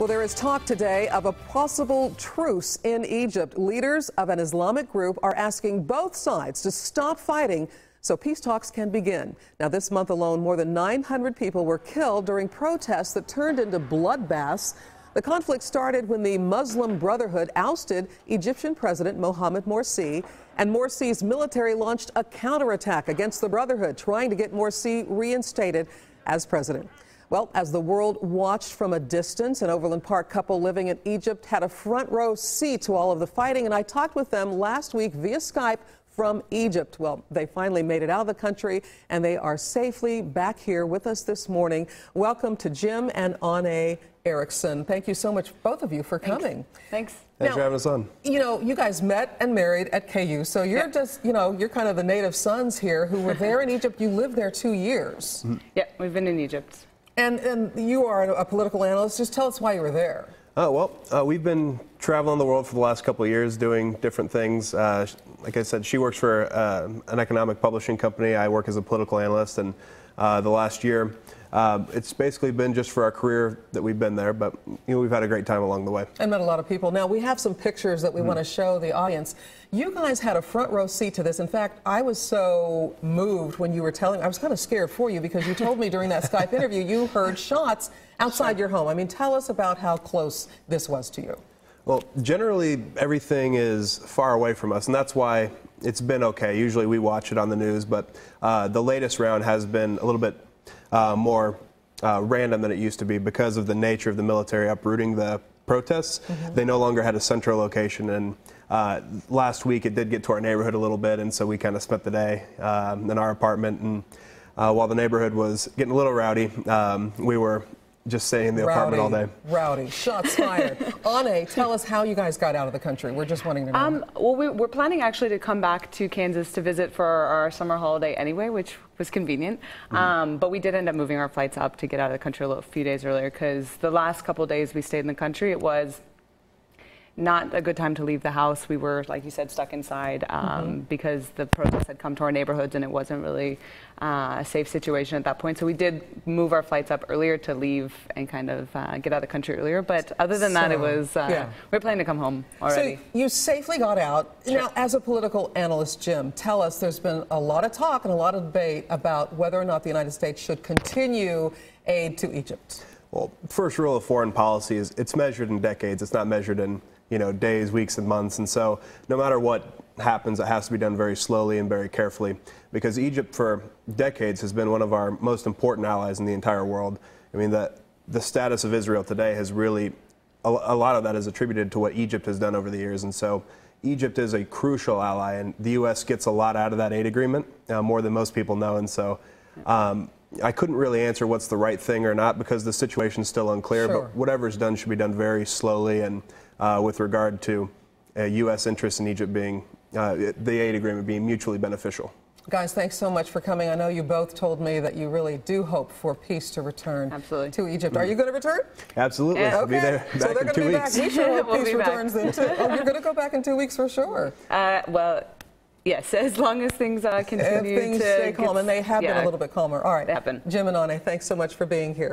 Well, there is talk today of a possible truce in Egypt. Leaders of an Islamic group are asking both sides to stop fighting so peace talks can begin. Now, this month alone, more than 900 people were killed during protests that turned into bloodbaths. The conflict started when the Muslim Brotherhood ousted Egyptian President Mohamed Morsi, and Morsi's military launched a counterattack against the Brotherhood, trying to get Morsi reinstated as president. Well, as the world watched from a distance, an Overland Park couple living in Egypt had a front row seat to all of the fighting, and I talked with them last week via Skype from Egypt. Well, they finally made it out of the country, and they are safely back here with us this morning. Welcome to Jim and Anne Erickson. Thank you so much, both of you, for coming. Thanks. Thanks now, for having us on. You know, you guys met and married at KU, so you're yeah. just, you know, you're kind of the native sons here who were there in Egypt. You lived there two years. Mm. Yeah, we've been in Egypt and, and you are a political analyst. Just tell us why you were there. Uh, well, uh, we've been traveling the world for the last couple of years doing different things. Uh, like I said, she works for uh, an economic publishing company. I work as a political analyst. And uh, the last year, uh, it's basically been just for our career that we've been there, but you know, we've had a great time along the way. I met a lot of people. Now, we have some pictures that we mm. want to show the audience. You guys had a front row seat to this. In fact, I was so moved when you were telling I was kind of scared for you because you told me during that Skype interview you heard shots outside your home. I mean, tell us about how close this was to you. Well, generally, everything is far away from us, and that's why it's been okay. Usually we watch it on the news, but uh, the latest round has been a little bit uh, more uh, random than it used to be because of the nature of the military uprooting the protests. Mm -hmm. They no longer had a central location, and uh, last week it did get to our neighborhood a little bit, and so we kind of spent the day um, in our apartment. And uh, while the neighborhood was getting a little rowdy, um, we were just stay in the rowdy, apartment all day. Rowdy, shots fired. Anne, tell us how you guys got out of the country. We're just wanting to know. Um, well, we, are planning actually to come back to Kansas to visit for our, our summer holiday anyway, which was convenient. Mm -hmm. um, but we did end up moving our flights up to get out of the country a little, few days earlier because the last couple days we stayed in the country, it was not a good time to leave the house. We were, like you said, stuck inside um, mm -hmm. because the protests had come to our neighborhoods and it wasn't really uh, a safe situation at that point. So we did move our flights up earlier to leave and kind of uh, get out of the country earlier. But other than so, that, it was uh, yeah. we were planning to come home already. So you safely got out. Sure. Now, as a political analyst, Jim, tell us there's been a lot of talk and a lot of debate about whether or not the United States should continue aid to Egypt. Well, first rule of foreign policy is it's measured in decades. It's not measured in you know, days, weeks, and months. And so no matter what happens, it has to be done very slowly and very carefully because Egypt for decades has been one of our most important allies in the entire world. I mean, the, the status of Israel today has really, a, a lot of that is attributed to what Egypt has done over the years. And so Egypt is a crucial ally, and the U.S. gets a lot out of that aid agreement, uh, more than most people know. And so um, I couldn't really answer what's the right thing or not because the situation's still unclear. Sure. But whatever's done should be done very slowly and uh, with regard to uh, U.S. interests in Egypt being uh, the aid agreement being mutually beneficial. Guys, thanks so much for coming. I know you both told me that you really do hope for peace to return Absolutely. to Egypt. Are you going to return? Absolutely. Yeah. Okay. There, so they're going to be weeks. back. We sure hope we'll peace returns then too. Oh, you're going to go back in two weeks for sure. Uh, well, Yes, as long as things uh, continue if things to stay calm, and they have yeah, been a little bit calmer. All right, they Jim and Ani, thanks so much for being here.